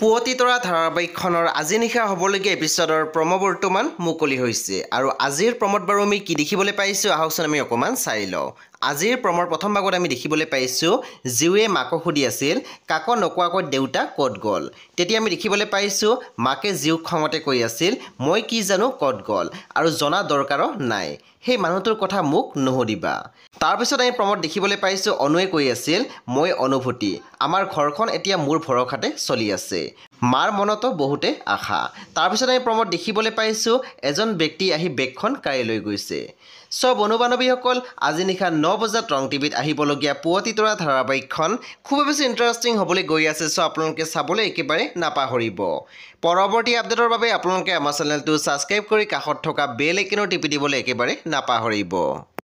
পুৱতি তৰা ধাৰাবাহিকখনৰ আজি নিশা হ'বলগীয়া এপিচডৰ প্ৰম' বৰ্তমান মুকলি হৈছে আৰু আজিৰ প্ৰমদ বাৰু আমি কি দেখিবলৈ পাইছোঁ আহকচোন আমি অকণমান চাই লওঁ আজিৰ প্ৰমৰ প্ৰথম ভাগত আমি দেখিবলৈ পাইছোঁ জীৱে মাকক সুধি আছিল কাক নোকোৱাকৈ দেউতা ক'ত গ'ল তেতিয়া আমি দেখিবলৈ পাইছোঁ মাকে জীউক খঙতে কৈ আছিল মই কি জানো ক'ত গ'ল আৰু জনা দৰকাৰো নাই সেই মানুহটোৰ কথা মোক নুসুধিবা তাৰপিছত আমি প্ৰমত দেখিবলৈ পাইছোঁ অনুৱে কৈ আছিল মই অনুভূতি আমাৰ ঘৰখন এতিয়া মোৰ ভৰসাতে চলি আছে মাৰ মনতো বহুতে আশা তাৰপিছত আমি প্ৰমোদ দেখিবলৈ পাইছোঁ এজন ব্যক্তি আহি বেগখন কাঢ়িলৈ গৈছে চব বন্ধু বান্ধৱীসকল আজি নিশা ন বজাত ৰং টিভিত আহিবলগীয়া পুৱতি তৰা ধাৰাবাহিকখন খুবেই বেছি ইণ্টাৰেষ্টিং হ'বলৈ গৈ আছে চ' আপোনালোকে চাবলৈ একেবাৰে নাপাহৰিব পৰৱৰ্তী আপডেটৰ বাবে আপোনালোকে আমাৰ চেনেলটো ছাবস্ক্ৰাইব কৰি কাষত থকা বেল একেনো টিপি দিবলৈ একেবাৰে নাপাহৰিব